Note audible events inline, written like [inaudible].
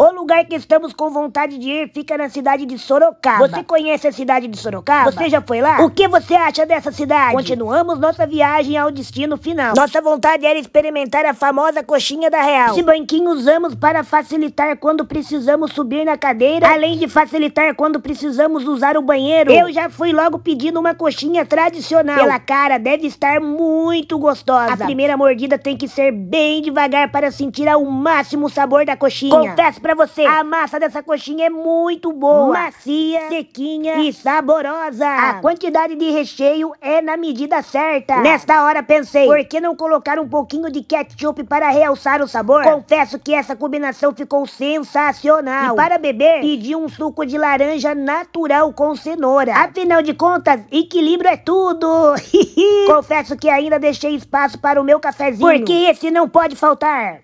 O lugar que estamos com vontade de ir fica na cidade de Sorocaba. Você conhece a cidade de Sorocaba? Você já foi lá? O que você acha dessa cidade? Continuamos nossa viagem ao destino final. Nossa vontade era experimentar a famosa coxinha da Real. Esse banquinho usamos para facilitar quando precisamos subir na cadeira, além de facilitar quando precisamos usar o banheiro. Eu já fui logo pedindo uma coxinha tradicional. Pela cara, deve estar muito gostosa. A primeira mordida tem que ser bem devagar para sentir ao máximo o sabor da coxinha. Confesso pra pra você. A massa dessa coxinha é muito boa. Macia, sequinha e saborosa. A quantidade de recheio é na medida certa. Nesta hora pensei, por que não colocar um pouquinho de ketchup para realçar o sabor? Confesso que essa combinação ficou sensacional. E para beber, pedi um suco de laranja natural com cenoura. Afinal de contas, equilíbrio é tudo. [laughs] Confesso que ainda deixei espaço para o meu cafezinho. Porque esse não pode faltar.